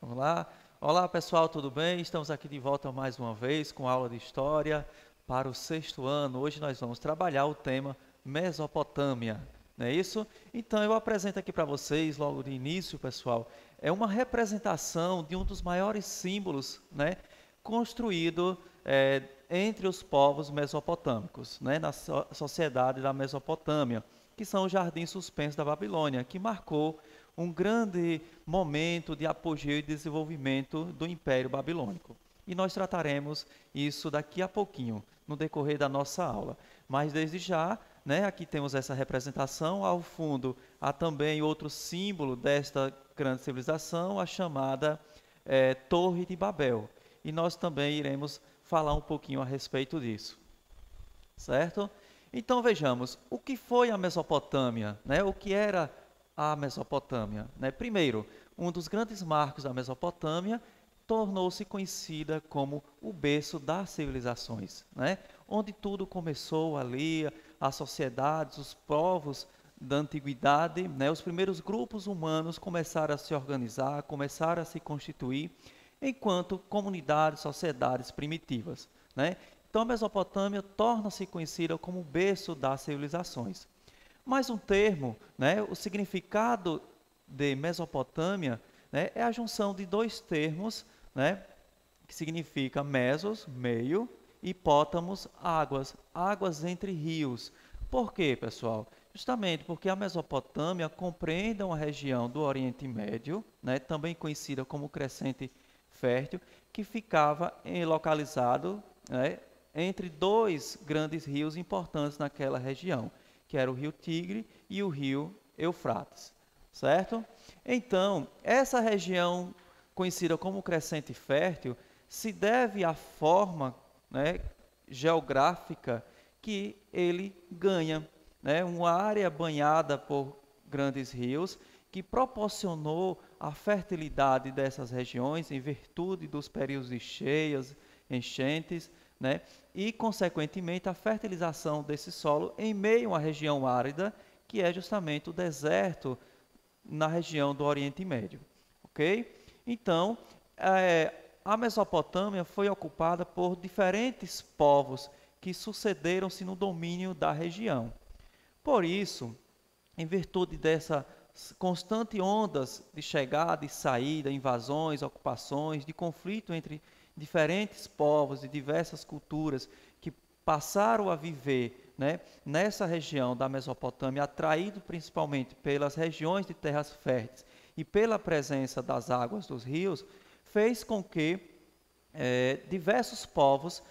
Vamos lá. Olá pessoal, tudo bem? Estamos aqui de volta mais uma vez com aula de História para o sexto ano. Hoje nós vamos trabalhar o tema Mesopotâmia. Não é isso? Então eu apresento aqui para vocês, logo de início, pessoal, é uma representação de um dos maiores símbolos né, construído é, entre os povos mesopotâmicos, né, na so sociedade da Mesopotâmia, que são os jardins suspensos da Babilônia, que marcou um grande momento de apogeu e desenvolvimento do Império Babilônico. E nós trataremos isso daqui a pouquinho, no decorrer da nossa aula. Mas desde já, né? Aqui temos essa representação. Ao fundo há também outro símbolo desta grande civilização, a chamada é, Torre de Babel. E nós também iremos falar um pouquinho a respeito disso. Certo? Então vejamos, o que foi a Mesopotâmia? Né? O que era a Mesopotâmia? Né? Primeiro, um dos grandes marcos da Mesopotâmia tornou-se conhecida como o berço das civilizações, né? onde tudo começou ali, as sociedades, os povos da antiguidade, né, os primeiros grupos humanos começaram a se organizar, começaram a se constituir enquanto comunidades, sociedades primitivas. Né? Então a Mesopotâmia torna-se conhecida como berço das civilizações. Mais um termo, né, o significado de Mesopotâmia né, é a junção de dois termos, né, que significa mesos, meio, hipótamos, águas, águas entre rios. Por quê, pessoal? Justamente porque a Mesopotâmia compreende uma região do Oriente Médio, né, também conhecida como Crescente Fértil, que ficava localizado né, entre dois grandes rios importantes naquela região, que era o rio Tigre e o rio Eufrates, certo? Então, essa região conhecida como Crescente Fértil se deve à forma né, geográfica que ele ganha. Né, uma área banhada por grandes rios que proporcionou a fertilidade dessas regiões em virtude dos períodos de cheias, enchentes, né, e, consequentemente, a fertilização desse solo em meio a uma região árida, que é justamente o deserto na região do Oriente Médio. Ok? Então, é, a Mesopotâmia foi ocupada por diferentes povos que sucederam-se no domínio da região. Por isso, em virtude dessa constante ondas de chegada e saída, invasões, ocupações, de conflito entre diferentes povos e diversas culturas que passaram a viver né, nessa região da Mesopotâmia, atraído principalmente pelas regiões de terras férteis e pela presença das águas dos rios, fez com que é, diversos povos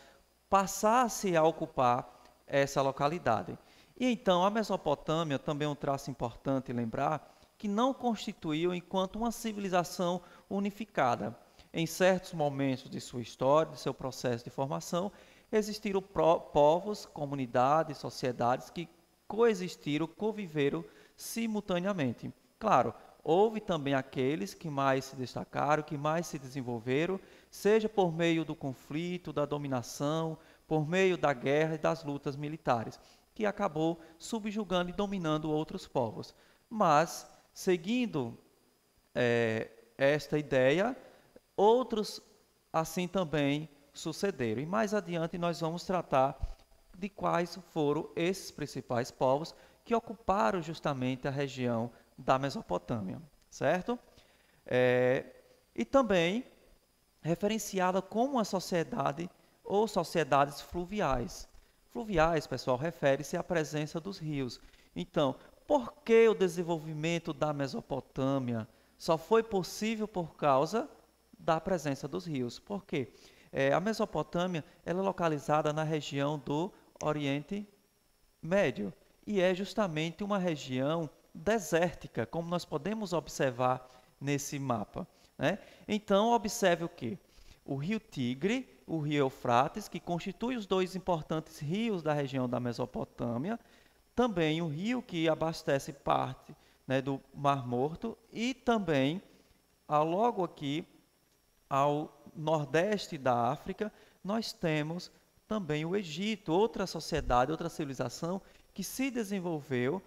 passassem a ocupar essa localidade. E então a Mesopotâmia, também um traço importante lembrar, que não constituiu enquanto uma civilização unificada. Em certos momentos de sua história, de seu processo de formação, existiram povos, comunidades, sociedades que coexistiram, conviveram simultaneamente. Claro, houve também aqueles que mais se destacaram, que mais se desenvolveram, seja por meio do conflito, da dominação, por meio da guerra e das lutas militares, que acabou subjugando e dominando outros povos. Mas, seguindo é, esta ideia, outros assim também sucederam. E mais adiante nós vamos tratar de quais foram esses principais povos que ocuparam justamente a região da Mesopotâmia, certo? É, e também referenciada como uma sociedade ou sociedades fluviais. Fluviais, pessoal, refere-se à presença dos rios. Então, por que o desenvolvimento da Mesopotâmia só foi possível por causa da presença dos rios? Por quê? É, a Mesopotâmia ela é localizada na região do Oriente Médio e é justamente uma região desértica, como nós podemos observar nesse mapa. Né? Então, observe o que? O rio Tigre, o rio Eufrates, que constitui os dois importantes rios da região da Mesopotâmia, também o rio que abastece parte né, do Mar Morto e também, ah, logo aqui, ao nordeste da África, nós temos também o Egito, outra sociedade, outra civilização que se desenvolveu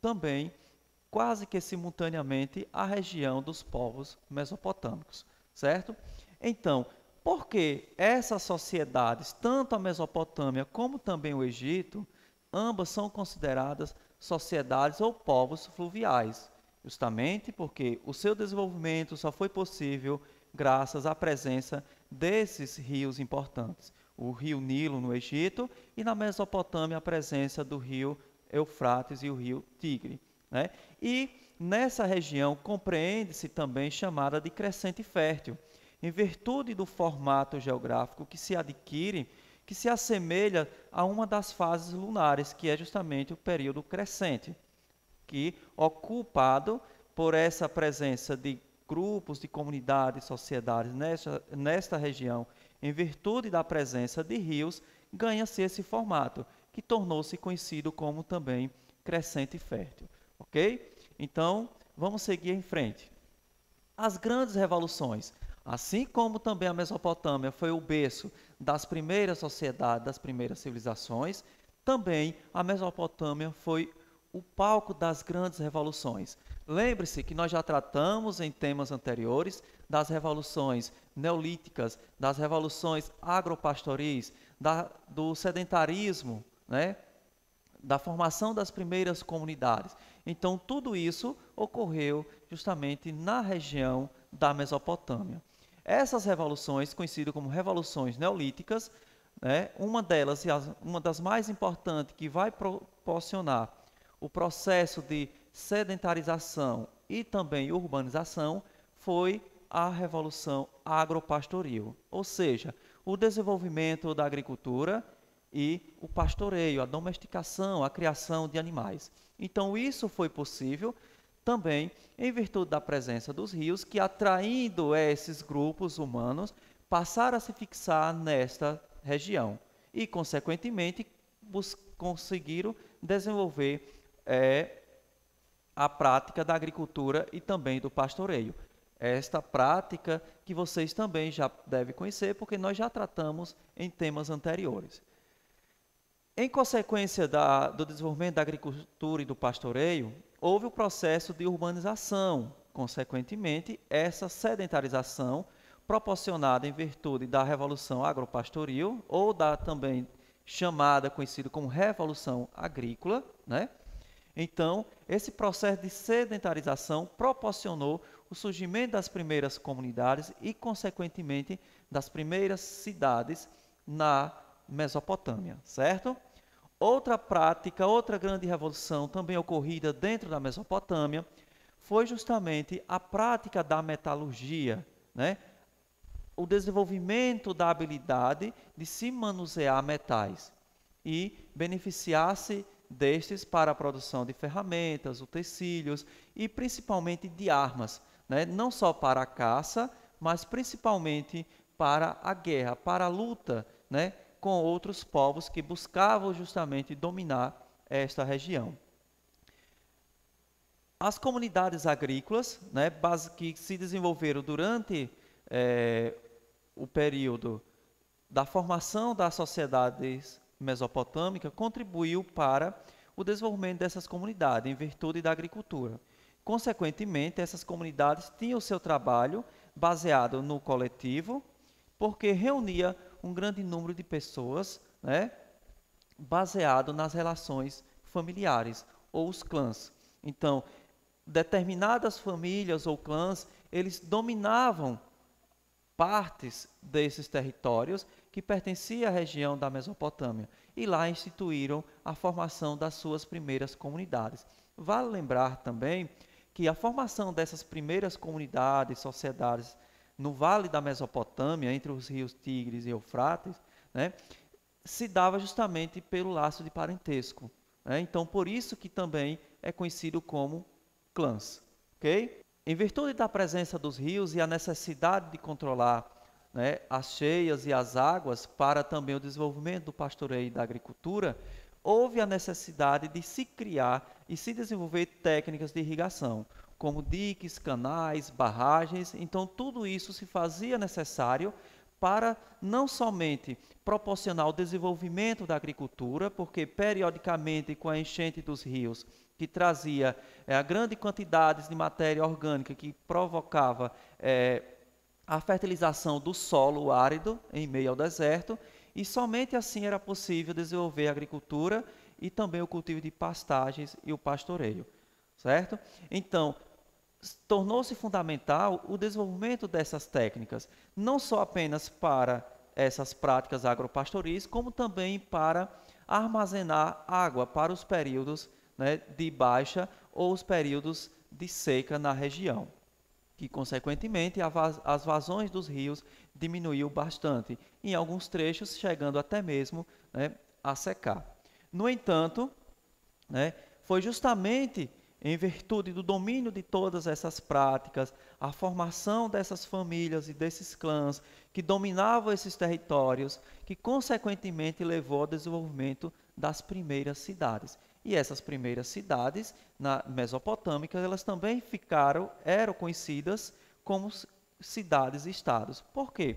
também quase que simultaneamente à região dos povos mesopotâmicos, certo? Então, por que essas sociedades, tanto a Mesopotâmia como também o Egito, ambas são consideradas sociedades ou povos fluviais? Justamente porque o seu desenvolvimento só foi possível graças à presença desses rios importantes. O rio Nilo no Egito e na Mesopotâmia a presença do rio Eufrates e o rio Tigre. Né? E nessa região compreende-se também chamada de crescente fértil, em virtude do formato geográfico que se adquire, que se assemelha a uma das fases lunares, que é justamente o período crescente, que ocupado por essa presença de grupos, de comunidades, sociedades nesta, nesta região, em virtude da presença de rios, ganha-se esse formato, que tornou-se conhecido como também crescente fértil. Ok? Então, vamos seguir em frente. As grandes revoluções, assim como também a Mesopotâmia foi o berço das primeiras sociedades, das primeiras civilizações, também a Mesopotâmia foi o palco das grandes revoluções. Lembre-se que nós já tratamos em temas anteriores das revoluções neolíticas, das revoluções agropastoris, da, do sedentarismo, né? da formação das primeiras comunidades. Então, tudo isso ocorreu justamente na região da Mesopotâmia. Essas revoluções, conhecidas como revoluções neolíticas, né, uma delas, e uma das mais importantes, que vai proporcionar o processo de sedentarização e também urbanização, foi a revolução agropastoril, ou seja, o desenvolvimento da agricultura e o pastoreio, a domesticação, a criação de animais. Então, isso foi possível também em virtude da presença dos rios, que atraindo esses grupos humanos, passaram a se fixar nesta região e, consequentemente, conseguiram desenvolver é, a prática da agricultura e também do pastoreio. Esta prática que vocês também já devem conhecer, porque nós já tratamos em temas anteriores. Em consequência da, do desenvolvimento da agricultura e do pastoreio, houve o processo de urbanização. Consequentemente, essa sedentarização, proporcionada em virtude da Revolução Agropastoril, ou da também chamada, conhecida como Revolução Agrícola, né? Então, esse processo de sedentarização proporcionou o surgimento das primeiras comunidades e, consequentemente, das primeiras cidades na Mesopotâmia, certo? Outra prática, outra grande revolução também ocorrida dentro da Mesopotâmia foi justamente a prática da metalurgia, né? o desenvolvimento da habilidade de se manusear metais e beneficiar-se destes para a produção de ferramentas, utensílios e principalmente de armas, né? não só para a caça, mas principalmente para a guerra, para a luta, né? com outros povos que buscavam justamente dominar esta região. As comunidades agrícolas, né, que se desenvolveram durante é, o período da formação das sociedades mesopotâmicas, contribuiu para o desenvolvimento dessas comunidades, em virtude da agricultura. Consequentemente, essas comunidades tinham seu trabalho baseado no coletivo, porque reunia um grande número de pessoas, né, baseado nas relações familiares ou os clãs. Então, determinadas famílias ou clãs, eles dominavam partes desses territórios que pertenciam à região da Mesopotâmia e lá instituíram a formação das suas primeiras comunidades. Vale lembrar também que a formação dessas primeiras comunidades, sociedades no vale da Mesopotâmia, entre os rios Tigres e Eufrates, né, se dava justamente pelo laço de parentesco. Né? Então, por isso que também é conhecido como clãs. Okay? Em virtude da presença dos rios e a necessidade de controlar né, as cheias e as águas para também o desenvolvimento do pastoreio e da agricultura, houve a necessidade de se criar e se desenvolver técnicas de irrigação como diques, canais, barragens. Então, tudo isso se fazia necessário para não somente proporcionar o desenvolvimento da agricultura, porque periodicamente com a enchente dos rios que trazia é, grande quantidade de matéria orgânica que provocava é, a fertilização do solo árido em meio ao deserto, e somente assim era possível desenvolver a agricultura e também o cultivo de pastagens e o pastoreio, certo? Então, tornou-se fundamental o desenvolvimento dessas técnicas, não só apenas para essas práticas agropastoris, como também para armazenar água para os períodos né, de baixa ou os períodos de seca na região, que consequentemente vaz as vazões dos rios diminuiu bastante, em alguns trechos chegando até mesmo né, a secar. No entanto, né, foi justamente em virtude do domínio de todas essas práticas, a formação dessas famílias e desses clãs que dominavam esses territórios, que consequentemente levou ao desenvolvimento das primeiras cidades. E essas primeiras cidades na Mesopotâmica, elas também ficaram, eram conhecidas como cidades-estados. Por quê?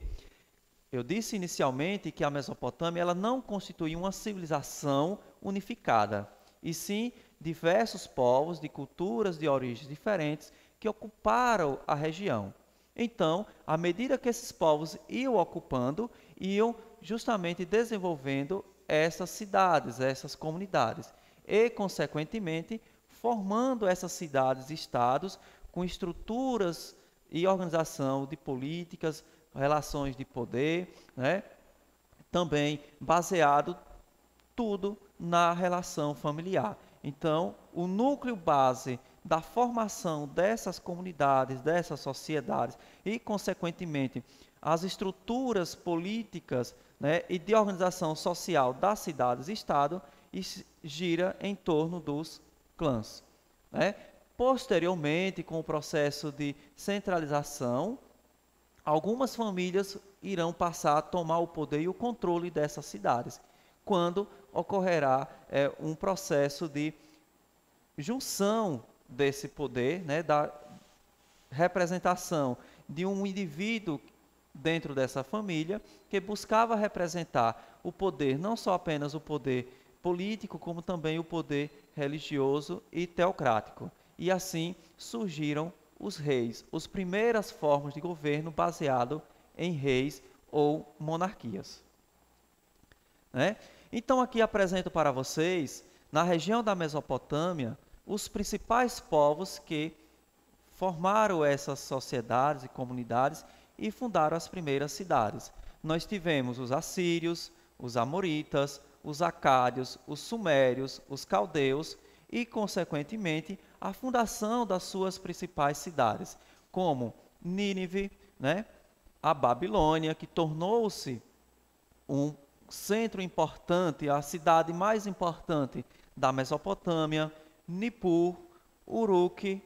Eu disse inicialmente que a Mesopotâmia ela não constituía uma civilização unificada, e sim diversos povos de culturas de origens diferentes que ocuparam a região. Então, à medida que esses povos iam ocupando, iam justamente desenvolvendo essas cidades, essas comunidades, e, consequentemente, formando essas cidades e estados com estruturas e organização de políticas, relações de poder, né? também baseado tudo na relação familiar. Então, o núcleo base da formação dessas comunidades, dessas sociedades e, consequentemente, as estruturas políticas né, e de organização social das cidades e Estado gira em torno dos clãs. Né? Posteriormente, com o processo de centralização, algumas famílias irão passar a tomar o poder e o controle dessas cidades quando ocorrerá é, um processo de junção desse poder, né, da representação de um indivíduo dentro dessa família que buscava representar o poder, não só apenas o poder político, como também o poder religioso e teocrático. E assim surgiram os reis, as primeiras formas de governo baseado em reis ou monarquias. Né? Então, aqui apresento para vocês, na região da Mesopotâmia, os principais povos que formaram essas sociedades e comunidades e fundaram as primeiras cidades. Nós tivemos os assírios, os amoritas, os acádios, os sumérios, os caldeus e, consequentemente, a fundação das suas principais cidades, como Nínive, né? a Babilônia, que tornou-se um centro importante, a cidade mais importante da Mesopotâmia, Nippur, Uruk,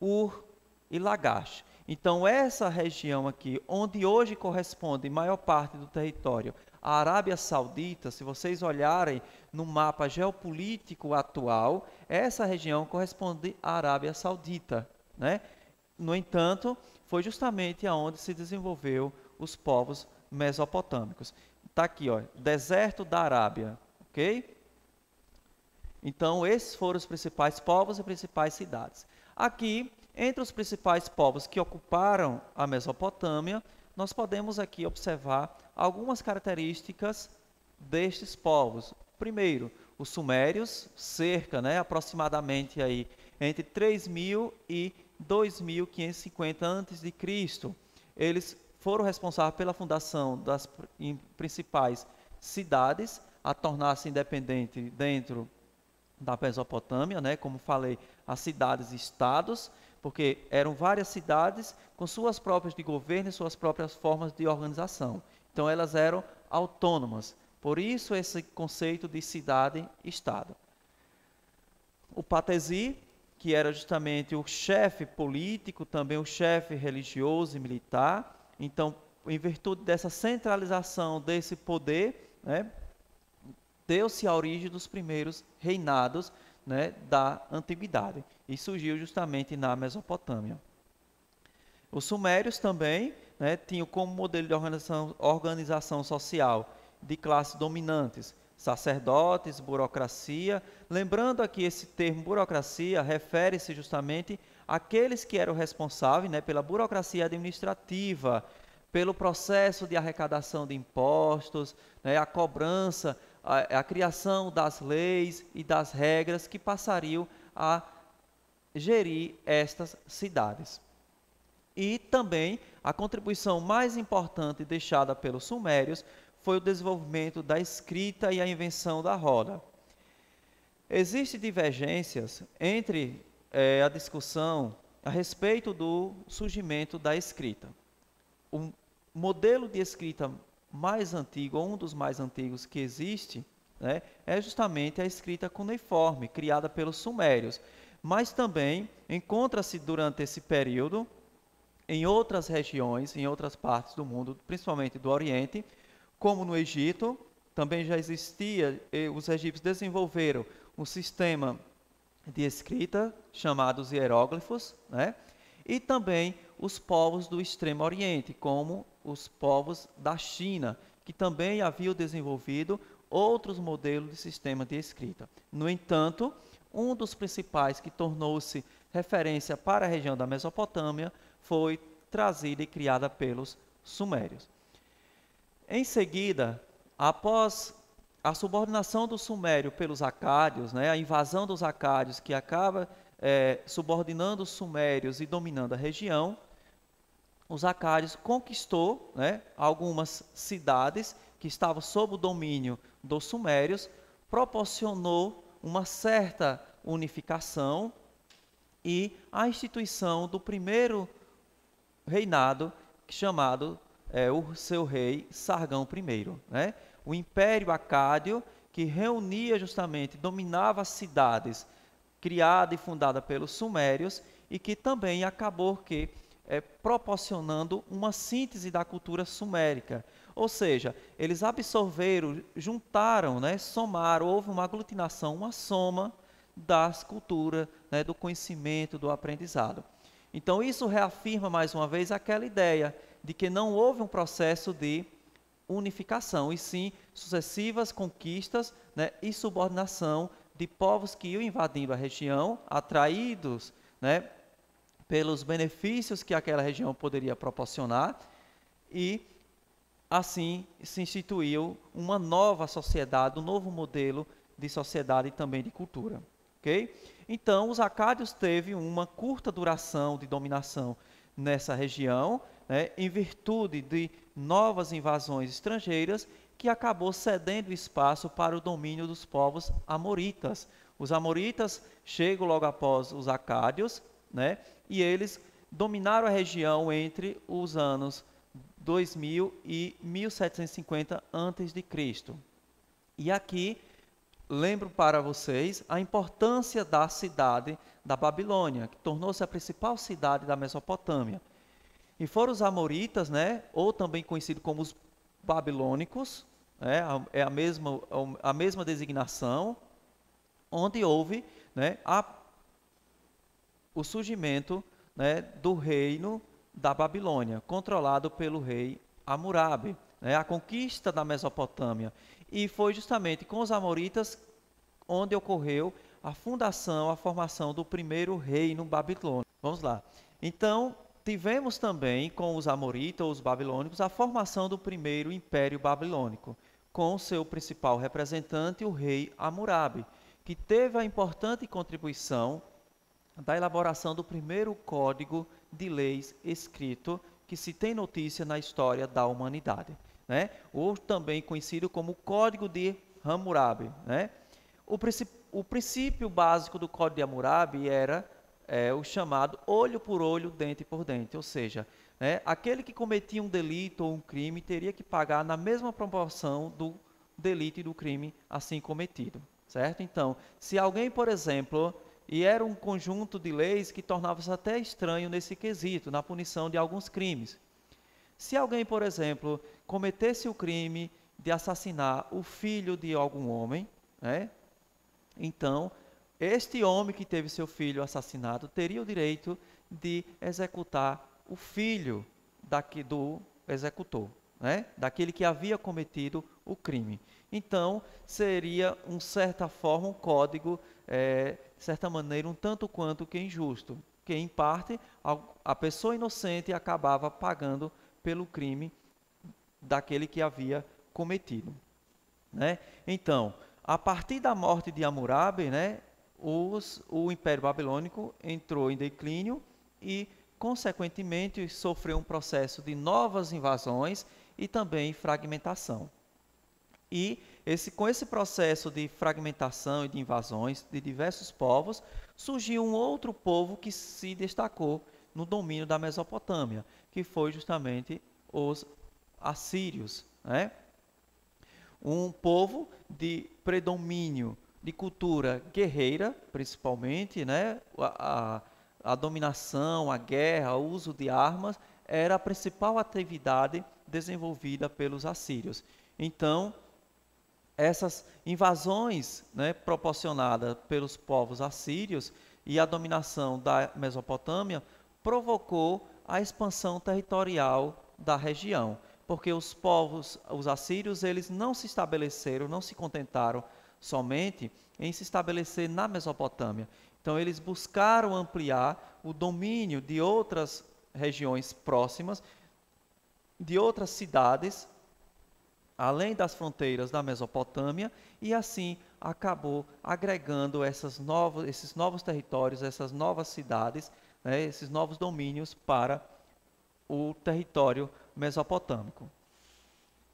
Ur e Lagash. Então, essa região aqui, onde hoje corresponde maior parte do território à Arábia Saudita, se vocês olharem no mapa geopolítico atual, essa região corresponde à Arábia Saudita. Né? No entanto, foi justamente aonde se desenvolveu os povos mesopotâmicos. Está aqui, ó, deserto da Arábia, ok? Então, esses foram os principais povos e principais cidades. Aqui, entre os principais povos que ocuparam a Mesopotâmia, nós podemos aqui observar algumas características destes povos. Primeiro, os sumérios, cerca, né, aproximadamente aí entre 3000 e 2550 a.C. Eles foram responsáveis pela fundação das principais cidades, a tornar-se independente dentro da Mesopotâmia, né? como falei, as cidades-estados, porque eram várias cidades com suas próprias de governo e suas próprias formas de organização. Então elas eram autônomas. Por isso esse conceito de cidade-estado. O patesi, que era justamente o chefe político, também o chefe religioso e militar, então, em virtude dessa centralização desse poder, né, deu-se a origem dos primeiros reinados né, da antiguidade e surgiu justamente na Mesopotâmia. Os sumérios também né, tinham como modelo de organização, organização social de classes dominantes, sacerdotes, burocracia. Lembrando aqui esse termo burocracia refere-se justamente aqueles que eram responsáveis né, pela burocracia administrativa, pelo processo de arrecadação de impostos, né, a cobrança, a, a criação das leis e das regras que passariam a gerir estas cidades. E também a contribuição mais importante deixada pelos sumérios foi o desenvolvimento da escrita e a invenção da roda. Existem divergências entre é, a discussão a respeito do surgimento da escrita. O modelo de escrita mais antigo, ou um dos mais antigos que existe, né, é justamente a escrita cuneiforme, criada pelos sumérios. Mas também encontra-se durante esse período, em outras regiões, em outras partes do mundo, principalmente do Oriente, como no Egito, também já existia, eh, os egípcios desenvolveram um sistema de escrita, chamados hieróglifos, né? e também os povos do Extremo Oriente, como os povos da China, que também haviam desenvolvido outros modelos de sistema de escrita. No entanto, um dos principais que tornou-se referência para a região da Mesopotâmia foi trazida e criada pelos sumérios. Em seguida, após a subordinação do Sumério pelos Acádios, né, a invasão dos Acádios, que acaba é, subordinando os Sumérios e dominando a região, os Acádios conquistou né, algumas cidades que estavam sob o domínio dos Sumérios, proporcionou uma certa unificação e a instituição do primeiro reinado, chamado é, o seu rei Sargão I. Né? o Império Acádio, que reunia justamente, dominava cidades criada e fundada pelos sumérios e que também acabou que é, proporcionando uma síntese da cultura sumérica. Ou seja, eles absorveram, juntaram, né, somaram, houve uma aglutinação, uma soma das culturas, né, do conhecimento, do aprendizado. Então, isso reafirma mais uma vez aquela ideia de que não houve um processo de unificação, e sim sucessivas conquistas né, e subordinação de povos que iam invadindo a região, atraídos né, pelos benefícios que aquela região poderia proporcionar, e assim se instituiu uma nova sociedade, um novo modelo de sociedade e também de cultura. Okay? Então, os acádios teve uma curta duração de dominação nessa região, né, em virtude de novas invasões estrangeiras, que acabou cedendo espaço para o domínio dos povos amoritas. Os amoritas chegam logo após os acádios, né, e eles dominaram a região entre os anos 2000 e 1750 a.C. E aqui lembro para vocês a importância da cidade da Babilônia, que tornou-se a principal cidade da Mesopotâmia. E foram os amoritas, né? Ou também conhecido como os babilônicos, né? é a mesma, a mesma designação, onde houve né, a, o surgimento né, do reino da Babilônia, controlado pelo rei Hammurabi, né, a conquista da Mesopotâmia. E foi justamente com os amoritas onde ocorreu a fundação, a formação do primeiro reino babilônico. Vamos lá. Então, tivemos também com os amoritas, os babilônicos, a formação do primeiro império babilônico, com seu principal representante, o rei Hammurabi, que teve a importante contribuição da elaboração do primeiro código de leis escrito que se tem notícia na história da humanidade, né? ou também conhecido como Código de Hammurabi. Né? O, princípio, o princípio básico do Código de Hammurabi era é, o chamado olho por olho, dente por dente. Ou seja, né, aquele que cometia um delito ou um crime teria que pagar na mesma proporção do delito e do crime assim cometido. Certo? Então, se alguém, por exemplo, e era um conjunto de leis que tornava-se até estranho nesse quesito, na punição de alguns crimes. Se alguém, por exemplo, cometesse o crime de assassinar o filho de algum homem, né, então este homem que teve seu filho assassinado teria o direito de executar o filho daqui, do executor, né? daquele que havia cometido o crime. Então, seria, de certa forma, um código, é, de certa maneira, um tanto quanto que injusto, que, em parte, a, a pessoa inocente acabava pagando pelo crime daquele que havia cometido. Né? Então, a partir da morte de Hammurabi, né, os, o Império Babilônico entrou em declínio e, consequentemente, sofreu um processo de novas invasões e também fragmentação. E esse, com esse processo de fragmentação e de invasões de diversos povos, surgiu um outro povo que se destacou no domínio da Mesopotâmia, que foi justamente os assírios. Né? Um povo de predomínio de cultura guerreira, principalmente, né? A, a, a, dominação, a guerra, o uso de armas era a principal atividade desenvolvida pelos assírios. Então, essas invasões né, proporcionadas pelos povos assírios e a dominação da Mesopotâmia provocou a expansão territorial da região, porque os povos, os assírios, eles não se estabeleceram, não se contentaram somente em se estabelecer na Mesopotâmia. Então, eles buscaram ampliar o domínio de outras regiões próximas, de outras cidades, além das fronteiras da Mesopotâmia, e assim acabou agregando essas novos, esses novos territórios, essas novas cidades, né, esses novos domínios para o território mesopotâmico.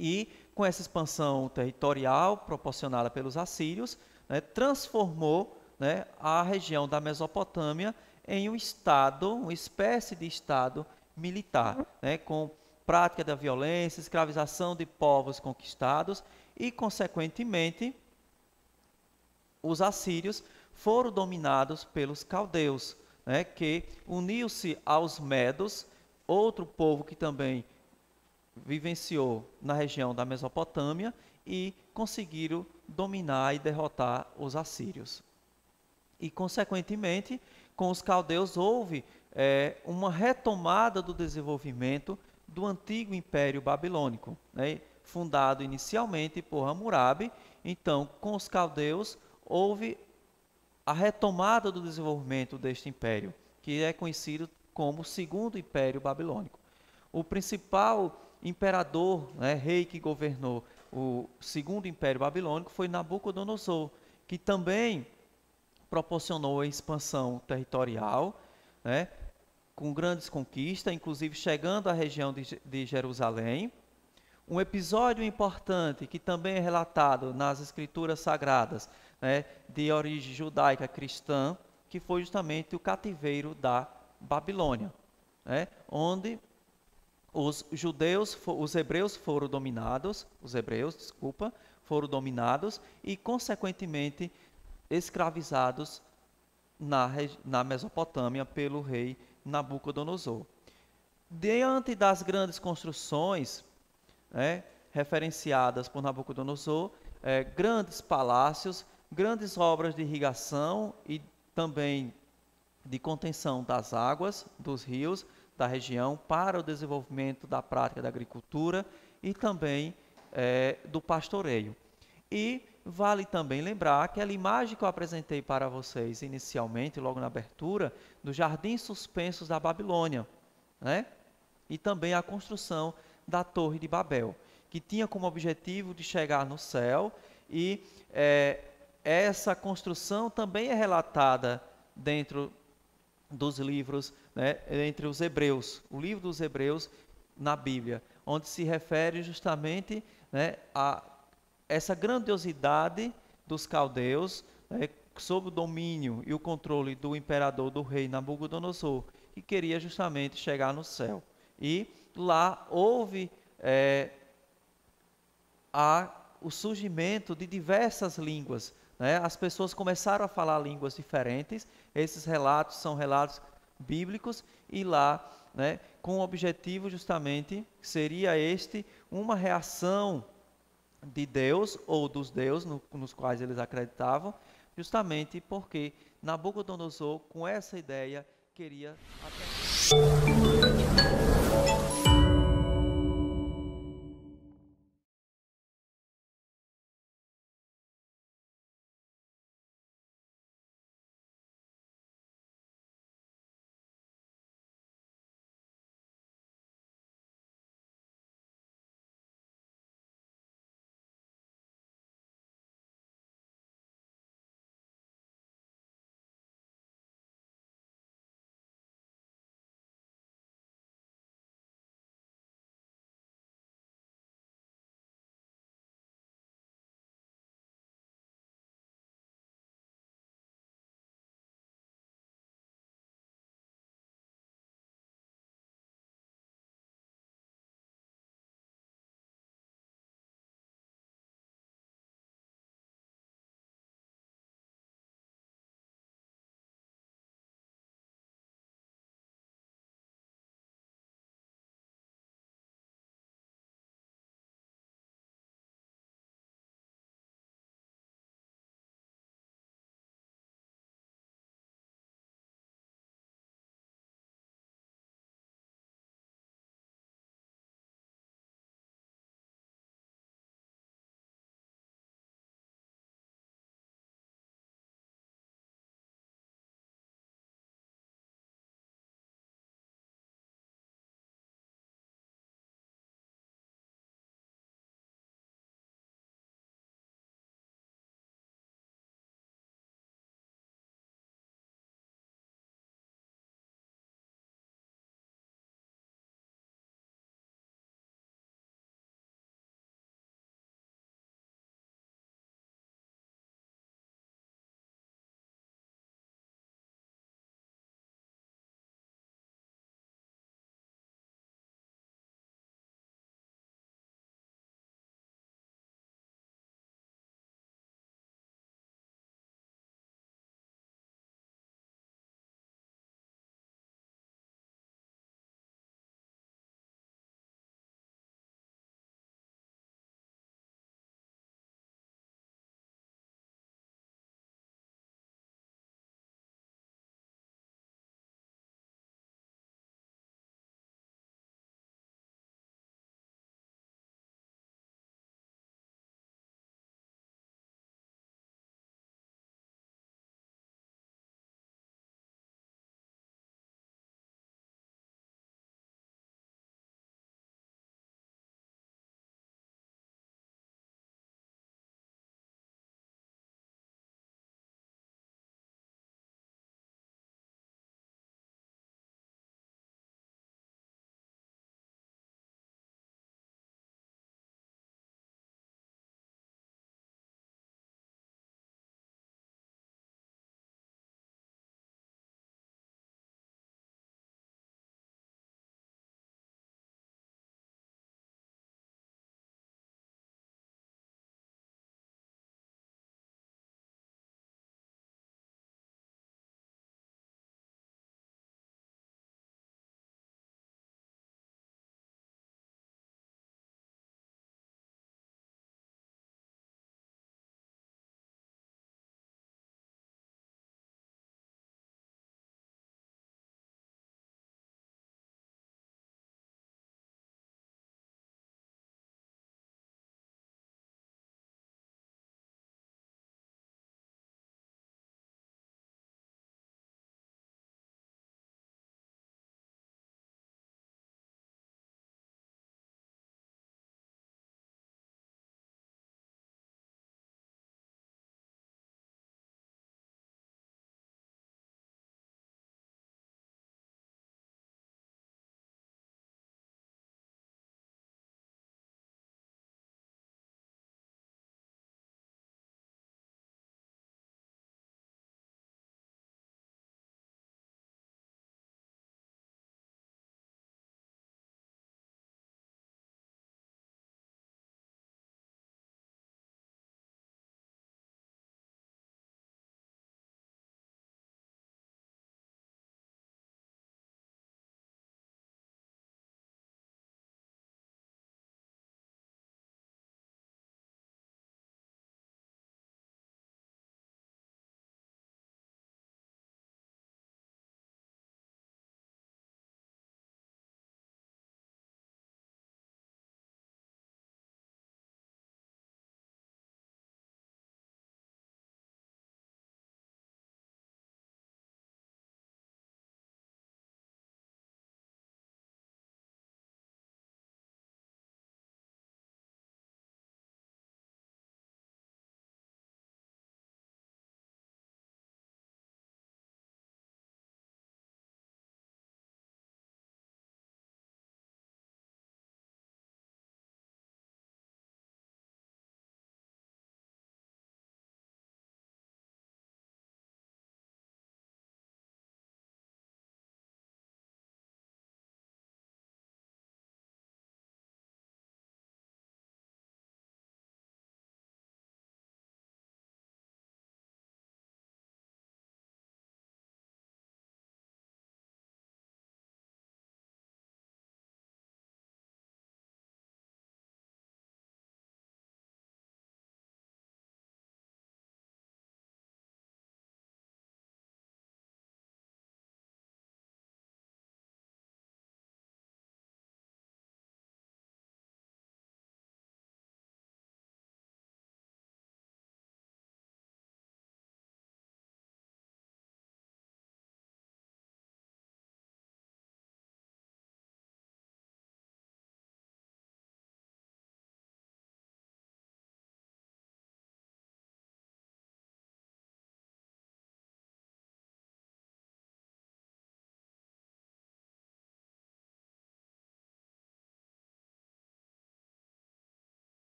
E com essa expansão territorial proporcionada pelos assírios, né, transformou né, a região da Mesopotâmia em um estado, uma espécie de estado militar, né, com prática da violência, escravização de povos conquistados e, consequentemente, os assírios foram dominados pelos caldeus, né, que uniu-se aos medos, outro povo que também vivenciou na região da Mesopotâmia e conseguiram dominar e derrotar os assírios. E, consequentemente, com os caldeus houve é, uma retomada do desenvolvimento do antigo Império Babilônico, né, fundado inicialmente por Hammurabi. Então, com os caldeus houve a retomada do desenvolvimento deste império, que é conhecido como Segundo Império Babilônico. O principal imperador, né, rei que governou o segundo império babilônico foi Nabucodonosor, que também proporcionou a expansão territorial, né, com grandes conquistas, inclusive chegando à região de, de Jerusalém. Um episódio importante que também é relatado nas escrituras sagradas, né, de origem judaica cristã, que foi justamente o cativeiro da Babilônia, né, onde os judeus, os hebreus foram dominados, os hebreus, desculpa, foram dominados e consequentemente escravizados na, na Mesopotâmia pelo rei Nabucodonosor. Diante das grandes construções né, referenciadas por Nabucodonosor, é, grandes palácios, grandes obras de irrigação e também de contenção das águas, dos rios, da região para o desenvolvimento da prática da agricultura e também é, do pastoreio. E vale também lembrar aquela imagem que eu apresentei para vocês inicialmente, logo na abertura, dos jardins suspensos da Babilônia, né? e também a construção da Torre de Babel, que tinha como objetivo de chegar no céu, e é, essa construção também é relatada dentro dos livros né, entre os hebreus, o livro dos hebreus na Bíblia, onde se refere justamente né, a essa grandiosidade dos caldeus né, sob o domínio e o controle do imperador do rei Nabucodonosor, que queria justamente chegar no céu. E lá houve é, a, o surgimento de diversas línguas, né? As pessoas começaram a falar línguas diferentes. Esses relatos são relatos bíblicos e lá, né, com o objetivo justamente seria este uma reação de Deus ou dos deuses no, nos quais eles acreditavam, justamente porque Nabucodonosor, com essa ideia, queria.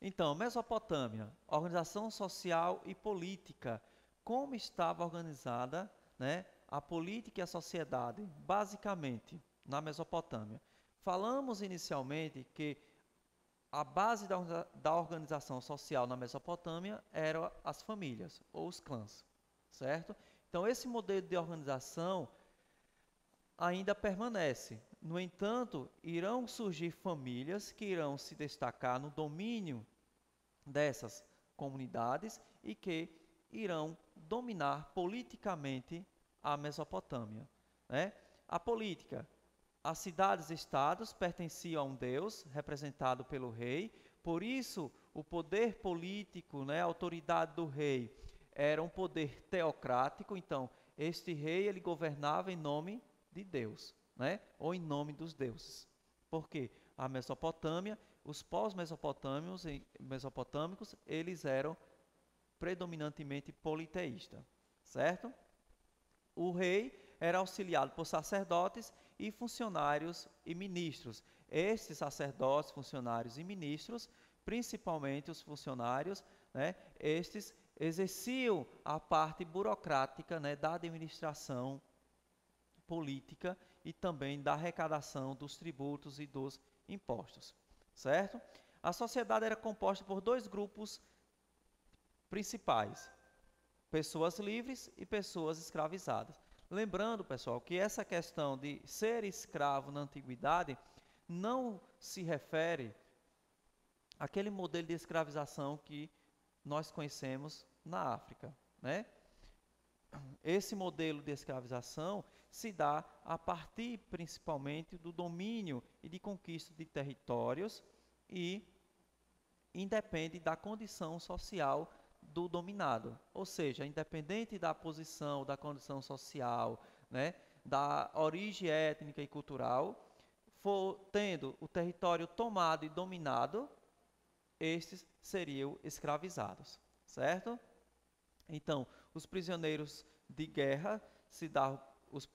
Então, Mesopotâmia, organização social e política. Como estava organizada né, a política e a sociedade, basicamente, na Mesopotâmia? Falamos inicialmente que a base da, da organização social na Mesopotâmia eram as famílias ou os clãs, certo? Então, esse modelo de organização ainda permanece. No entanto, irão surgir famílias que irão se destacar no domínio dessas comunidades e que irão dominar politicamente a Mesopotâmia. Né? A política. As cidades-estados pertenciam a um deus, representado pelo rei, por isso o poder político, né, a autoridade do rei, era um poder teocrático, então este rei ele governava em nome de Deus né? ou em nome dos deuses. Por quê? a Mesopotâmia, os pós-mesopotâmicos, mesopotâmicos, eles eram predominantemente politeístas, certo? O rei era auxiliado por sacerdotes e funcionários e ministros. Estes sacerdotes, funcionários e ministros, principalmente os funcionários, né, estes exerciam a parte burocrática né, da administração política e também da arrecadação dos tributos e dos impostos, certo? A sociedade era composta por dois grupos principais: pessoas livres e pessoas escravizadas. Lembrando, pessoal, que essa questão de ser escravo na antiguidade não se refere àquele modelo de escravização que nós conhecemos na África, né? Esse modelo de escravização se dá a partir principalmente do domínio e de conquista de territórios e independe da condição social do dominado, ou seja, independente da posição, da condição social, né, da origem étnica e cultural, for tendo o território tomado e dominado, estes seriam escravizados, certo? Então, os prisioneiros de guerra se davam os,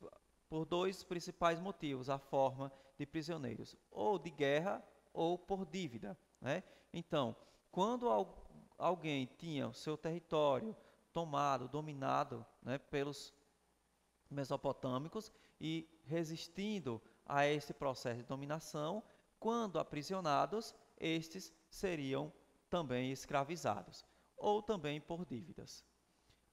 por dois principais motivos, a forma de prisioneiros, ou de guerra ou por dívida. Né? Então, quando al alguém tinha o seu território tomado, dominado né, pelos mesopotâmicos e resistindo a esse processo de dominação, quando aprisionados, estes seriam também escravizados, ou também por dívidas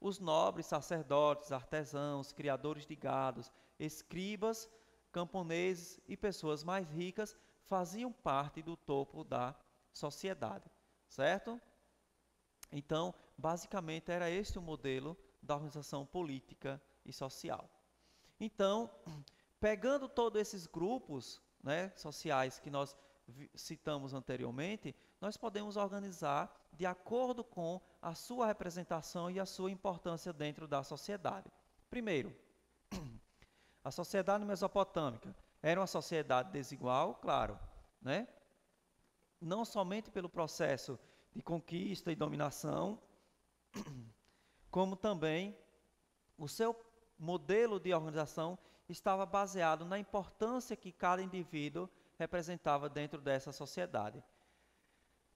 os nobres sacerdotes, artesãos, criadores de gados, escribas, camponeses e pessoas mais ricas faziam parte do topo da sociedade, certo? Então, basicamente era este o modelo da organização política e social. Então, pegando todos esses grupos né, sociais que nós citamos anteriormente, nós podemos organizar de acordo com a sua representação e a sua importância dentro da sociedade. Primeiro, a sociedade mesopotâmica era uma sociedade desigual, claro, né? não somente pelo processo de conquista e dominação, como também o seu modelo de organização estava baseado na importância que cada indivíduo representava dentro dessa sociedade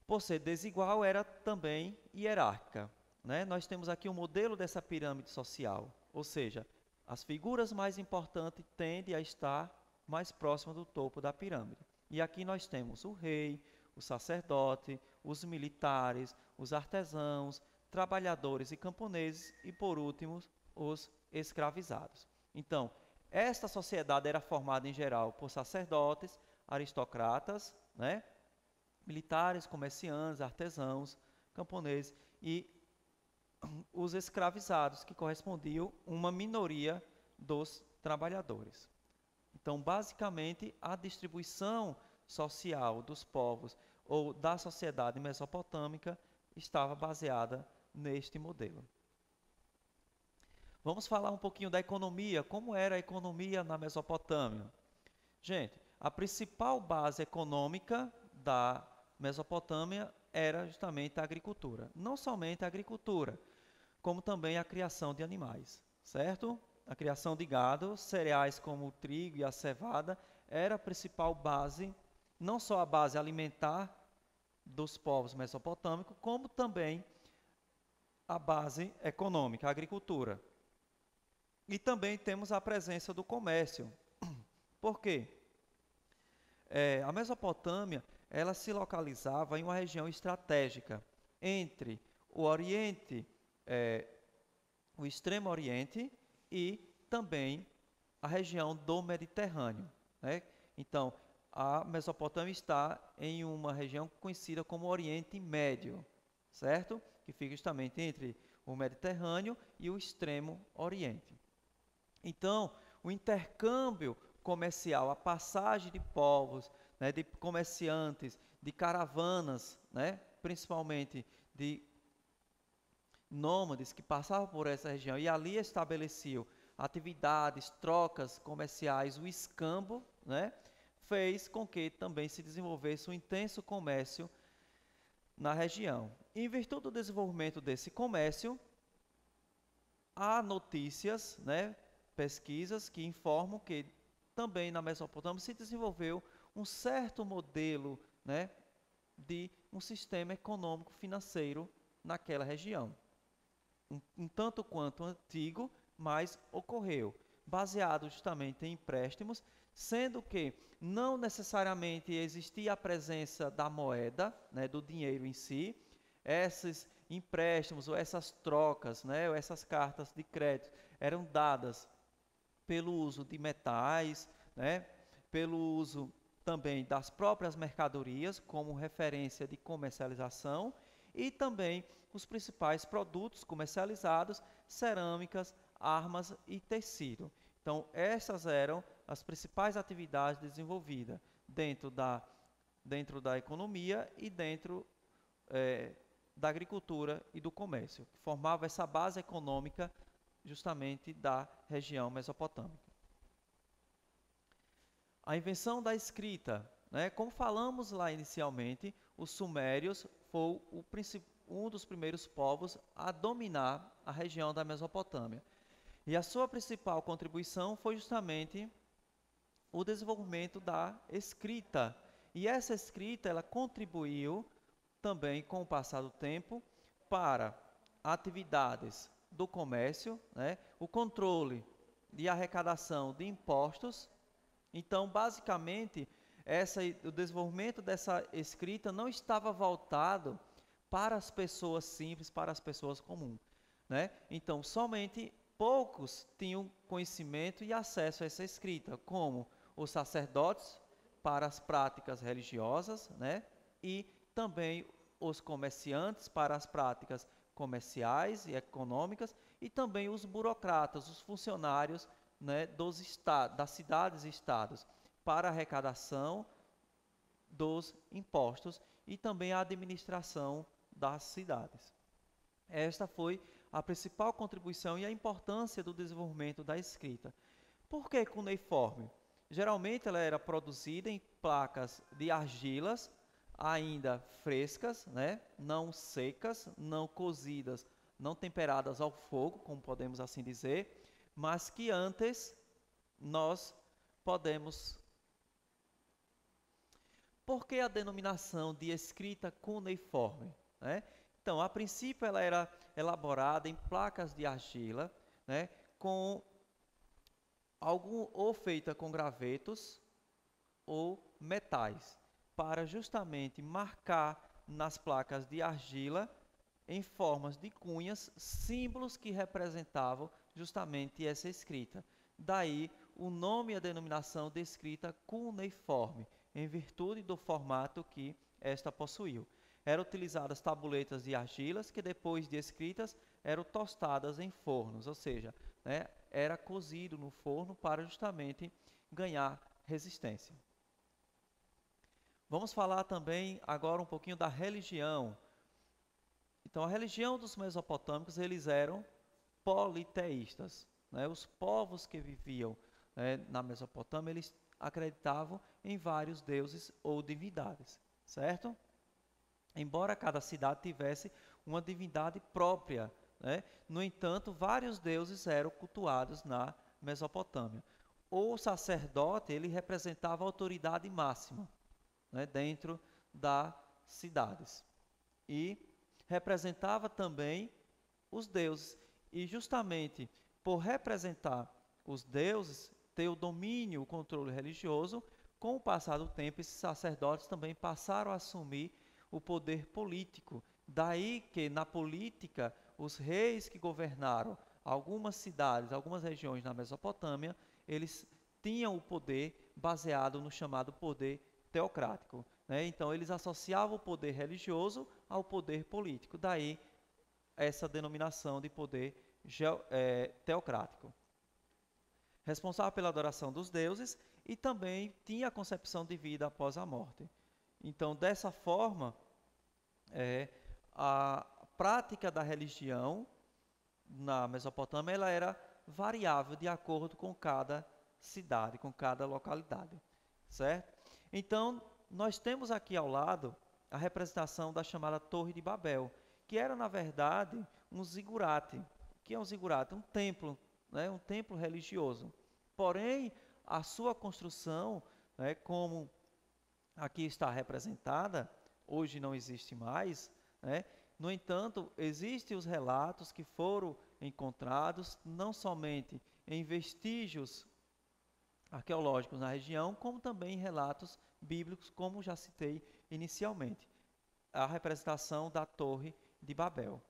por ser desigual, era também hierárquica. Né? Nós temos aqui um modelo dessa pirâmide social, ou seja, as figuras mais importantes tendem a estar mais próximas do topo da pirâmide. E aqui nós temos o rei, o sacerdote, os militares, os artesãos, trabalhadores e camponeses e, por último, os escravizados. Então, esta sociedade era formada em geral por sacerdotes, aristocratas, né, militares, comerciantes, artesãos, camponeses e os escravizados, que correspondiam uma minoria dos trabalhadores. Então, basicamente, a distribuição social dos povos ou da sociedade mesopotâmica estava baseada neste modelo. Vamos falar um pouquinho da economia, como era a economia na Mesopotâmia. Gente, a principal base econômica da Mesopotâmia era justamente a agricultura. Não somente a agricultura, como também a criação de animais, certo? A criação de gado, cereais como o trigo e a cevada, era a principal base, não só a base alimentar dos povos mesopotâmicos, como também a base econômica, a agricultura. E também temos a presença do comércio. Por quê? É, a Mesopotâmia ela se localizava em uma região estratégica entre o Oriente, é, o Extremo Oriente e também a região do Mediterrâneo. Né? Então, a Mesopotâmia está em uma região conhecida como Oriente Médio, certo? Que fica justamente entre o Mediterrâneo e o Extremo Oriente. Então, o intercâmbio comercial, a passagem de povos, né, de comerciantes, de caravanas, né, principalmente de nômades que passavam por essa região e ali estabeleciam atividades, trocas comerciais, o escambo, né, fez com que também se desenvolvesse um intenso comércio na região. Em virtude do desenvolvimento desse comércio, há notícias, né, pesquisas que informam que também na Mesopotâmia se desenvolveu um certo modelo né, de um sistema econômico financeiro naquela região. Um, um tanto quanto antigo, mas ocorreu, baseado justamente em empréstimos, sendo que não necessariamente existia a presença da moeda, né, do dinheiro em si, esses empréstimos ou essas trocas, né, ou essas cartas de crédito eram dadas pelo uso de metais, né, pelo uso também das próprias mercadorias como referência de comercialização e também os principais produtos comercializados, cerâmicas, armas e tecido. Então, essas eram as principais atividades desenvolvidas dentro da, dentro da economia e dentro é, da agricultura e do comércio, que formava essa base econômica justamente da região mesopotâmica. A invenção da escrita. Né? Como falamos lá inicialmente, os sumérios foi um dos primeiros povos a dominar a região da Mesopotâmia. E a sua principal contribuição foi justamente o desenvolvimento da escrita. E essa escrita ela contribuiu também com o passar do tempo para atividades do comércio, né, o controle de arrecadação de impostos então, basicamente, essa, o desenvolvimento dessa escrita não estava voltado para as pessoas simples, para as pessoas comuns. Né? Então, somente poucos tinham conhecimento e acesso a essa escrita, como os sacerdotes para as práticas religiosas né? e também os comerciantes para as práticas comerciais e econômicas, e também os burocratas, os funcionários né, dos estados, das cidades e estados para arrecadação dos impostos e também a administração das cidades. Esta foi a principal contribuição e a importância do desenvolvimento da escrita. Por que cuneiforme? Geralmente ela era produzida em placas de argilas ainda frescas, né? não secas, não cozidas, não temperadas ao fogo, como podemos assim dizer, mas que antes nós podemos. Por que a denominação de escrita cuneiforme? Né? Então, a princípio ela era elaborada em placas de argila, né, com algum ou feita com gravetos ou metais, para justamente marcar nas placas de argila em formas de cunhas símbolos que representavam justamente essa escrita. Daí o nome e a denominação de escrita cuneiforme, em virtude do formato que esta possuiu. Eram utilizadas tabuletas de argilas que depois de escritas eram tostadas em fornos, ou seja, né, era cozido no forno para justamente ganhar resistência. Vamos falar também agora um pouquinho da religião. Então, a religião dos mesopotâmicos, eles eram politeístas. Né? Os povos que viviam né, na Mesopotâmia, eles acreditavam em vários deuses ou divindades, certo? Embora cada cidade tivesse uma divindade própria, né? no entanto, vários deuses eram cultuados na Mesopotâmia. O sacerdote ele representava a autoridade máxima né, dentro das cidades e representava também os deuses. E justamente por representar os deuses, ter o domínio, o controle religioso, com o passar do tempo, esses sacerdotes também passaram a assumir o poder político. Daí que, na política, os reis que governaram algumas cidades, algumas regiões na Mesopotâmia, eles tinham o poder baseado no chamado poder teocrático. Né? Então, eles associavam o poder religioso ao poder político. Daí essa denominação de poder é, teocrático. Responsável pela adoração dos deuses e também tinha a concepção de vida após a morte. Então, dessa forma, é, a prática da religião na Mesopotâmia ela era variável de acordo com cada cidade, com cada localidade, certo? Então, nós temos aqui ao lado a representação da chamada Torre de Babel, que era, na verdade, um zigurate. O que é um zigurate? Um templo, né? um templo religioso. Porém, a sua construção, né, como aqui está representada, hoje não existe mais. Né? No entanto, existem os relatos que foram encontrados, não somente em vestígios arqueológicos na região, como também em relatos bíblicos, como já citei inicialmente. A representação da torre de Babel.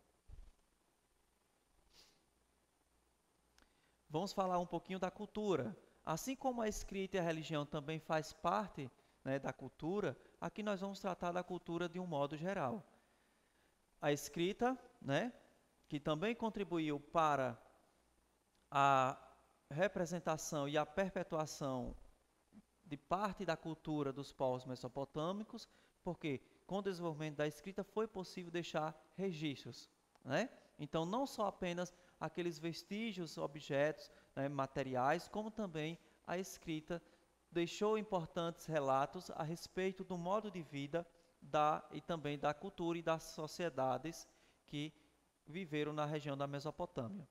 Vamos falar um pouquinho da cultura. Assim como a escrita e a religião também faz parte né, da cultura, aqui nós vamos tratar da cultura de um modo geral. A escrita, né, que também contribuiu para a representação e a perpetuação de parte da cultura dos povos mesopotâmicos, porque com o desenvolvimento da escrita foi possível deixar registros. Né? Então, não só apenas aqueles vestígios, objetos, né, materiais, como também a escrita deixou importantes relatos a respeito do modo de vida da, e também da cultura e das sociedades que viveram na região da Mesopotâmia.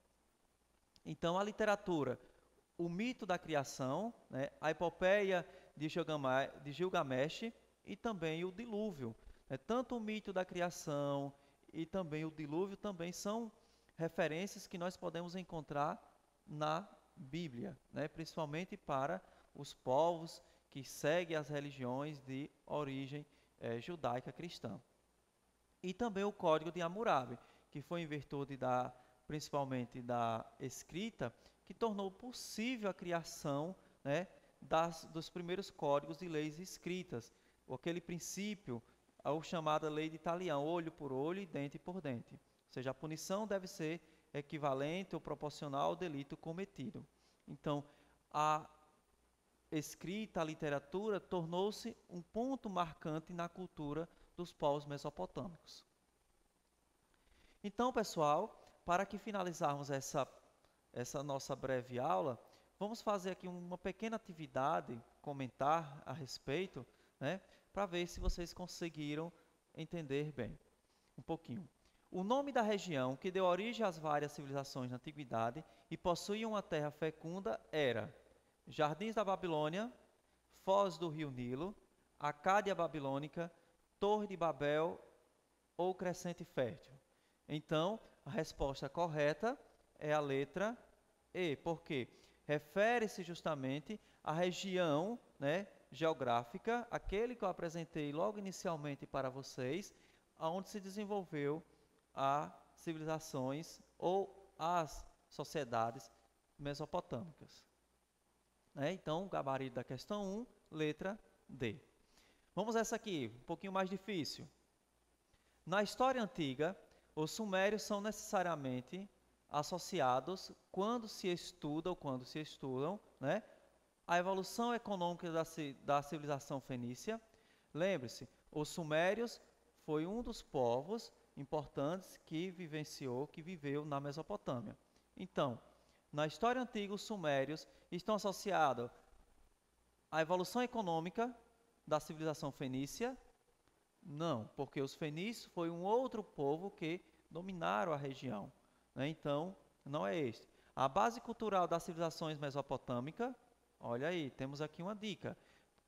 Então, a literatura, o mito da criação, né, a epopeia de de Gilgamesh e também o dilúvio, é, tanto o mito da criação e também o dilúvio também são referências que nós podemos encontrar na Bíblia, né? principalmente para os povos que seguem as religiões de origem é, judaica cristã. E também o Código de Hammurabi, que foi em virtude da, principalmente da escrita, que tornou possível a criação né, das, dos primeiros códigos de leis escritas, aquele princípio a chamada lei de Italião, olho por olho e dente por dente. Ou seja, a punição deve ser equivalente ou proporcional ao delito cometido. Então, a escrita, a literatura, tornou-se um ponto marcante na cultura dos povos mesopotâmicos. Então, pessoal, para que finalizarmos essa, essa nossa breve aula, vamos fazer aqui uma pequena atividade, comentar a respeito, né? para ver se vocês conseguiram entender bem um pouquinho. O nome da região que deu origem às várias civilizações na antiguidade e possuía uma terra fecunda era Jardins da Babilônia, Foz do Rio Nilo, Acádia Babilônica, Torre de Babel ou Crescente Fértil. Então, a resposta correta é a letra E, porque refere-se justamente à região né, geográfica, aquele que eu apresentei logo inicialmente para vocês, onde se desenvolveu as civilizações ou as sociedades mesopotâmicas. Né? Então, gabarito da questão 1, letra D. Vamos a essa aqui, um pouquinho mais difícil. Na história antiga, os sumérios são necessariamente associados quando se estuda ou quando se estudam né, a evolução econômica da, da civilização fenícia. Lembre-se, os sumérios foi um dos povos importantes que vivenciou, que viveu na Mesopotâmia. Então, na história antiga, os sumérios estão associados à evolução econômica da civilização fenícia? Não, porque os fenícios foi um outro povo que dominaram a região. Né? Então, não é este. A base cultural das civilizações mesopotâmicas Olha aí, temos aqui uma dica.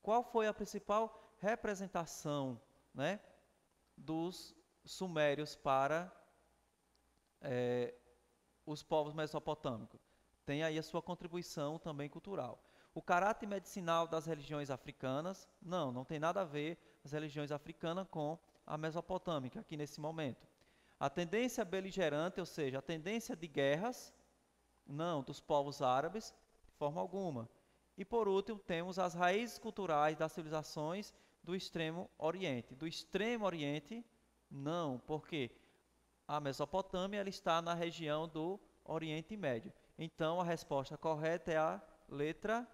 Qual foi a principal representação né, dos sumérios para é, os povos mesopotâmicos? Tem aí a sua contribuição também cultural. O caráter medicinal das religiões africanas, não, não tem nada a ver as religiões africanas com a mesopotâmica aqui nesse momento. A tendência beligerante, ou seja, a tendência de guerras, não, dos povos árabes, de forma alguma. E por último, temos as raízes culturais das civilizações do Extremo Oriente. Do Extremo Oriente, não, porque a Mesopotâmia ela está na região do Oriente Médio. Então, a resposta correta é a letra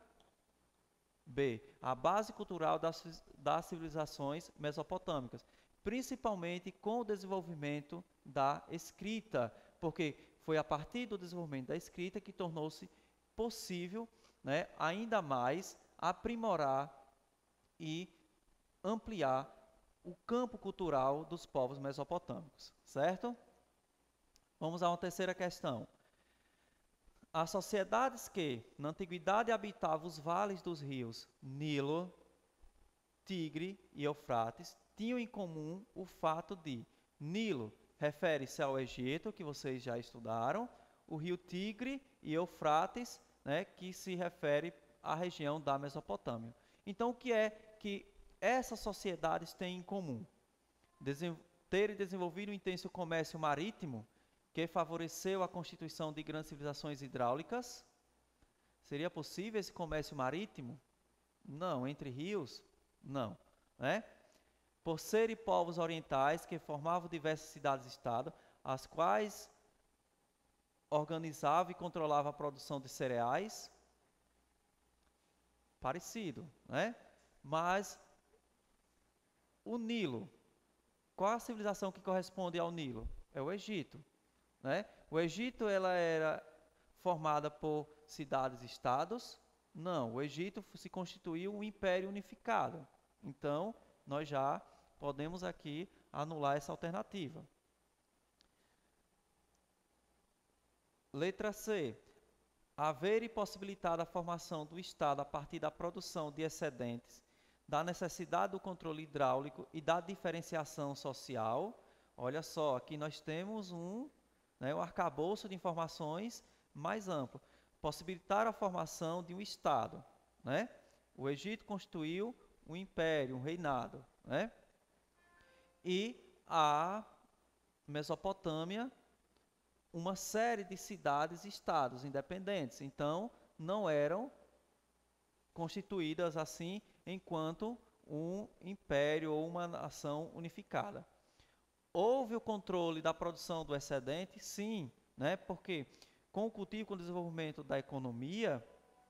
B. A base cultural das, das civilizações mesopotâmicas, principalmente com o desenvolvimento da escrita, porque foi a partir do desenvolvimento da escrita que tornou-se possível né, ainda mais aprimorar e ampliar o campo cultural dos povos mesopotâmicos, certo? Vamos a uma terceira questão. As sociedades que na antiguidade habitavam os vales dos rios Nilo, Tigre e Eufrates tinham em comum o fato de Nilo refere-se ao Egito, que vocês já estudaram, o rio Tigre e Eufrates né, que se refere à região da Mesopotâmia. Então, o que é que essas sociedades têm em comum? Desen terem desenvolvido um intenso comércio marítimo que favoreceu a constituição de grandes civilizações hidráulicas. Seria possível esse comércio marítimo? Não. Entre rios? Não. Né? Por serem povos orientais que formavam diversas cidades-estado, as quais organizava e controlava a produção de cereais. Parecido, né? Mas o Nilo, qual a civilização que corresponde ao Nilo? É o Egito, né? O Egito ela era formada por cidades-estados? Não, o Egito se constituiu um império unificado. Então, nós já podemos aqui anular essa alternativa. Letra C. Haver e possibilitar a formação do Estado a partir da produção de excedentes, da necessidade do controle hidráulico e da diferenciação social. Olha só, aqui nós temos um, né, um arcabouço de informações mais amplo. Possibilitar a formação de um Estado. Né? O Egito constituiu um império, um reinado. Né? E a Mesopotâmia uma série de cidades e estados independentes. Então, não eram constituídas assim enquanto um império ou uma nação unificada. Houve o controle da produção do excedente? Sim, né? porque com o cultivo e com o desenvolvimento da economia,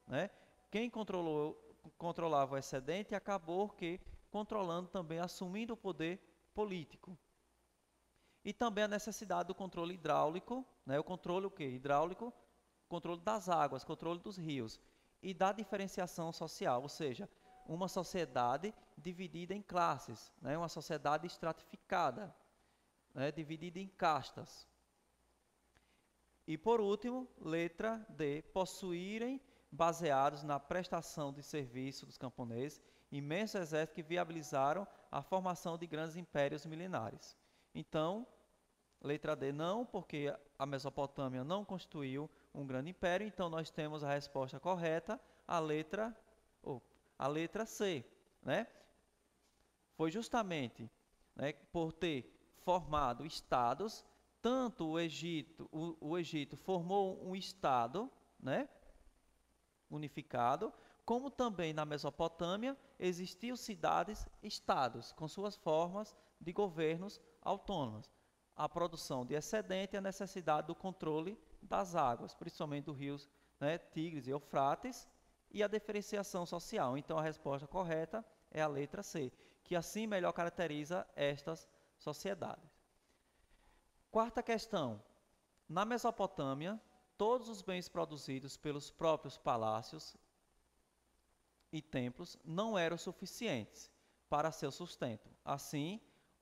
né? quem controlou, controlava o excedente acabou que controlando também, assumindo o poder político. E também a necessidade do controle hidráulico, né? o controle o quê? hidráulico, controle das águas, controle dos rios e da diferenciação social, ou seja, uma sociedade dividida em classes, né? uma sociedade estratificada, né? dividida em castas. E por último, letra D, possuírem, baseados na prestação de serviço dos camponeses, imensos exércitos que viabilizaram a formação de grandes impérios milenares. Então, letra D não, porque a Mesopotâmia não constituiu um grande império, então nós temos a resposta correta, a letra oh, a letra C, né? Foi justamente, né, por ter formado estados, tanto o Egito, o, o Egito formou um estado, né, unificado, como também na Mesopotâmia existiam cidades-estados com suas formas de governos autônomas, a produção de excedente e é a necessidade do controle das águas, principalmente dos rios né, Tigres e Eufrates, e a diferenciação social. Então, a resposta correta é a letra C, que assim melhor caracteriza estas sociedades. Quarta questão. Na Mesopotâmia, todos os bens produzidos pelos próprios palácios e templos não eram suficientes para seu sustento. Assim,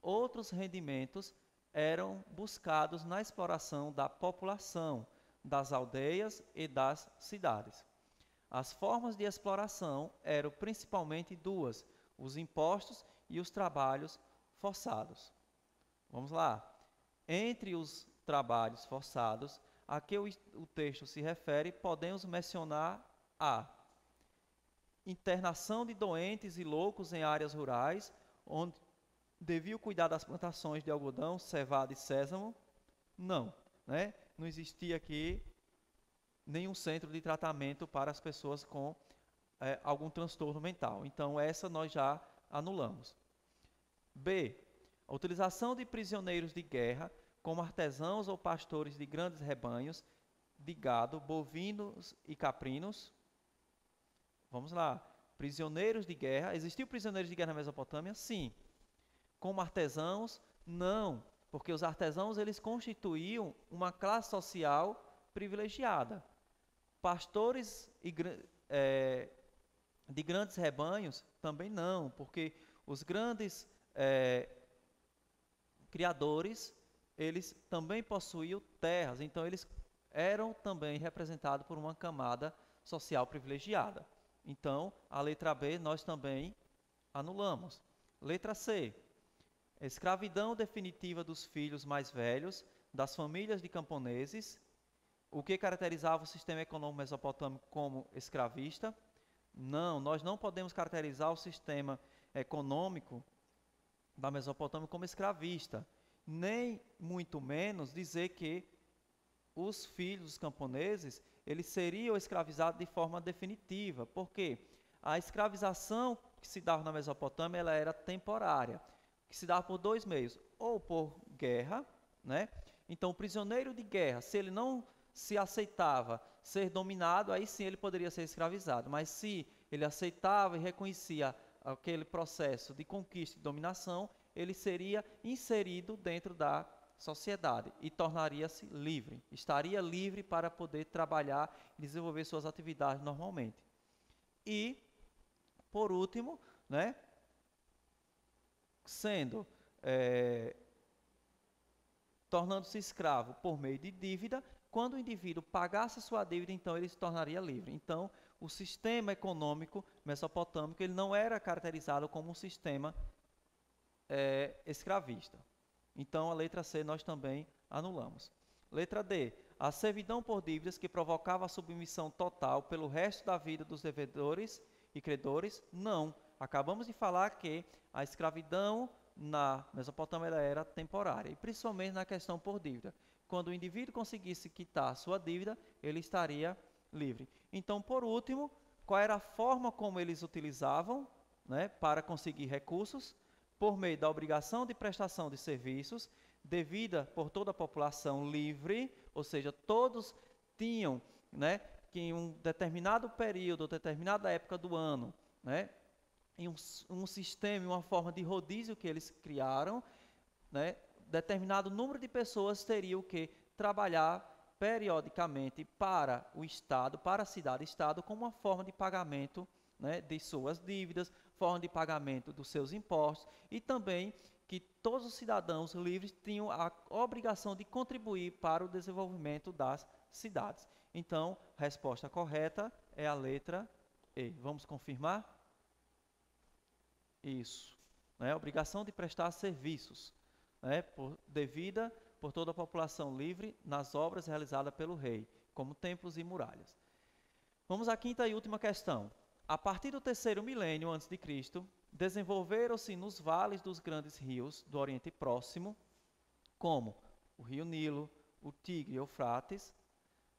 outros rendimentos eram buscados na exploração da população, das aldeias e das cidades. As formas de exploração eram principalmente duas: os impostos e os trabalhos forçados. Vamos lá. Entre os trabalhos forçados a que o, o texto se refere, podemos mencionar a internação de doentes e loucos em áreas rurais, onde deviam cuidar das plantações de algodão, cevada e sésamo? Não. Né? Não existia aqui nenhum centro de tratamento para as pessoas com é, algum transtorno mental. Então, essa nós já anulamos. B. A utilização de prisioneiros de guerra como artesãos ou pastores de grandes rebanhos de gado, bovinos e caprinos. Vamos lá. Prisioneiros de guerra. Existiu prisioneiros de guerra na Mesopotâmia? Sim como artesãos? Não, porque os artesãos eles constituíam uma classe social privilegiada. Pastores e, é, de grandes rebanhos também não, porque os grandes é, criadores eles também possuíam terras, então eles eram também representados por uma camada social privilegiada. Então, a letra B nós também anulamos. Letra C escravidão definitiva dos filhos mais velhos das famílias de camponeses, o que caracterizava o sistema econômico mesopotâmico como escravista. Não, nós não podemos caracterizar o sistema econômico da Mesopotâmia como escravista, nem muito menos dizer que os filhos dos camponeses eles seriam escravizados de forma definitiva, porque a escravização que se dava na Mesopotâmia ela era temporária que se dá por dois meios, ou por guerra, né? Então, o prisioneiro de guerra, se ele não se aceitava ser dominado, aí sim ele poderia ser escravizado. Mas se ele aceitava e reconhecia aquele processo de conquista e dominação, ele seria inserido dentro da sociedade e tornaria-se livre. Estaria livre para poder trabalhar e desenvolver suas atividades normalmente. E, por último, né, sendo é, tornando-se escravo por meio de dívida, quando o indivíduo pagasse a sua dívida, então ele se tornaria livre. Então, o sistema econômico mesopotâmico ele não era caracterizado como um sistema é, escravista. Então, a letra C nós também anulamos. Letra D. A servidão por dívidas que provocava a submissão total pelo resto da vida dos devedores e credores, não acabamos de falar que a escravidão na Mesopotâmia era temporária, e principalmente na questão por dívida. Quando o indivíduo conseguisse quitar sua dívida, ele estaria livre. Então, por último, qual era a forma como eles utilizavam né, para conseguir recursos? Por meio da obrigação de prestação de serviços, devida por toda a população livre, ou seja, todos tinham né, que em um determinado período, determinada época do ano, né, em um, um sistema, uma forma de rodízio que eles criaram, né, determinado número de pessoas teria o que trabalhar periodicamente para o Estado, para a cidade-estado, como uma forma de pagamento né, de suas dívidas, forma de pagamento dos seus impostos e também que todos os cidadãos livres tinham a obrigação de contribuir para o desenvolvimento das cidades. Então, a resposta correta é a letra E. Vamos confirmar? Isso. Né? Obrigação de prestar serviços né? por, devida por toda a população livre nas obras realizadas pelo rei, como templos e muralhas. Vamos à quinta e última questão. A partir do terceiro milênio antes de Cristo, desenvolveram-se nos vales dos grandes rios do Oriente Próximo, como o Rio Nilo, o Tigre e o Eufrates,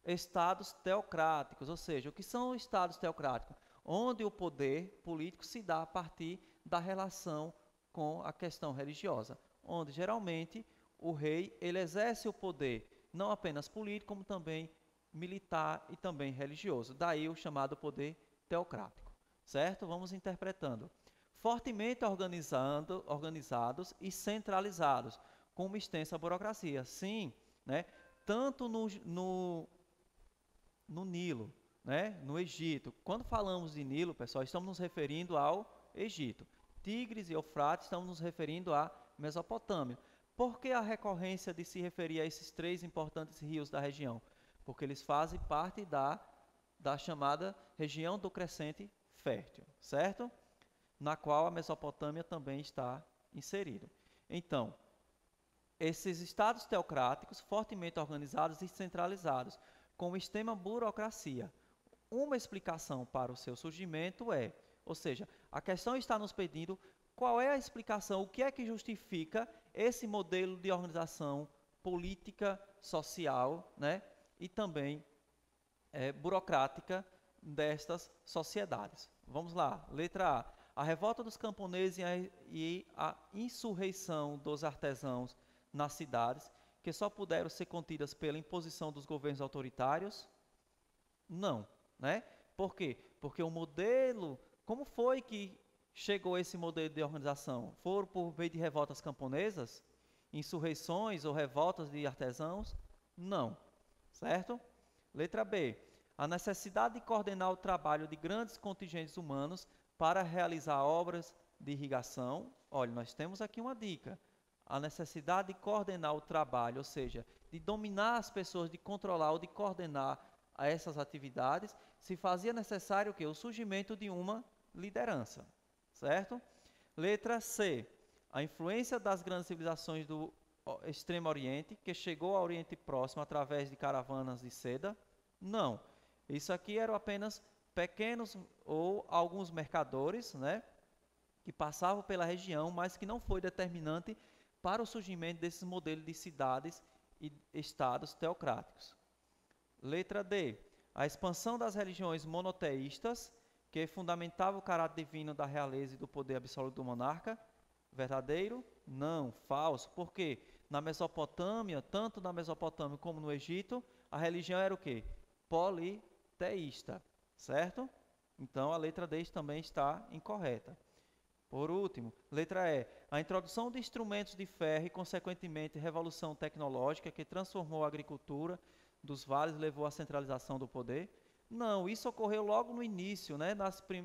estados teocráticos, ou seja, o que são estados teocráticos? Onde o poder político se dá a partir da relação com a questão religiosa, onde geralmente o rei ele exerce o poder não apenas político, como também militar e também religioso. Daí o chamado poder teocrático, certo? Vamos interpretando. Fortemente organizando, organizados e centralizados, com uma extensa burocracia. Sim, né? tanto no, no, no Nilo, né? no Egito. Quando falamos de Nilo, pessoal, estamos nos referindo ao Egito. Tigres e Eufrates, estamos nos referindo à Mesopotâmia. Por que a recorrência de se referir a esses três importantes rios da região? Porque eles fazem parte da, da chamada região do crescente fértil, certo? Na qual a Mesopotâmia também está inserida. Então, esses estados teocráticos, fortemente organizados e centralizados, com extrema burocracia. Uma explicação para o seu surgimento é, ou seja, a questão está nos pedindo qual é a explicação, o que é que justifica esse modelo de organização política, social né, e também é, burocrática destas sociedades. Vamos lá, letra A. A revolta dos camponeses e a insurreição dos artesãos nas cidades, que só puderam ser contidas pela imposição dos governos autoritários? Não. Né? Por quê? Porque o modelo como foi que chegou esse modelo de organização? Foram por meio de revoltas camponesas? Insurreições ou revoltas de artesãos? Não. Certo? Letra B. A necessidade de coordenar o trabalho de grandes contingentes humanos para realizar obras de irrigação. Olha, nós temos aqui uma dica. A necessidade de coordenar o trabalho, ou seja, de dominar as pessoas, de controlar ou de coordenar essas atividades, se fazia necessário que o surgimento de uma liderança, certo? Letra C, a influência das grandes civilizações do Extremo Oriente, que chegou ao Oriente Próximo através de caravanas de seda? Não. Isso aqui eram apenas pequenos ou alguns mercadores, né? Que passavam pela região, mas que não foi determinante para o surgimento desses modelos de cidades e estados teocráticos. Letra D. A expansão das religiões monoteístas que fundamentava o caráter divino da realeza e do poder absoluto do monarca? Verdadeiro? Não, falso. Porque na Mesopotâmia, tanto na Mesopotâmia como no Egito, a religião era o quê? Politeísta, certo? Então a letra D também está incorreta. Por último, letra E. A introdução de instrumentos de ferro e, consequentemente, revolução tecnológica que transformou a agricultura dos vales levou à centralização do poder. Não, isso ocorreu logo no início, né,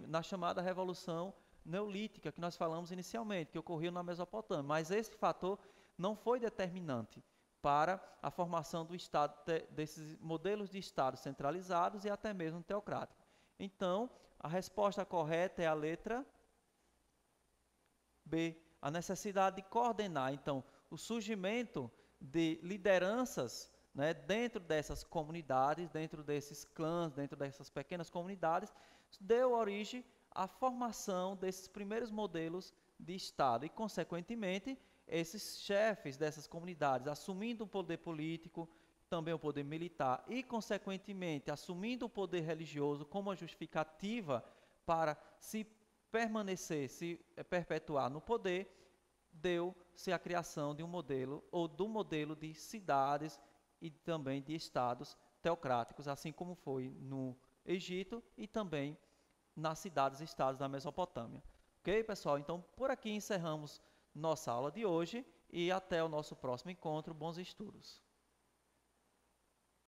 na chamada Revolução Neolítica, que nós falamos inicialmente, que ocorreu na Mesopotâmia. Mas esse fator não foi determinante para a formação do Estado, desses modelos de Estado centralizados e até mesmo teocrático. Então, a resposta correta é a letra B. A necessidade de coordenar, então, o surgimento de lideranças né, dentro dessas comunidades, dentro desses clãs, dentro dessas pequenas comunidades, deu origem à formação desses primeiros modelos de Estado. E, consequentemente, esses chefes dessas comunidades, assumindo o um poder político, também o poder militar, e, consequentemente, assumindo o poder religioso como a justificativa para se permanecer, se eh, perpetuar no poder, deu-se a criação de um modelo, ou do modelo de cidades e também de estados teocráticos, assim como foi no Egito e também nas cidades-estados da Mesopotâmia. Ok, pessoal? Então, por aqui encerramos nossa aula de hoje e até o nosso próximo encontro. Bons estudos!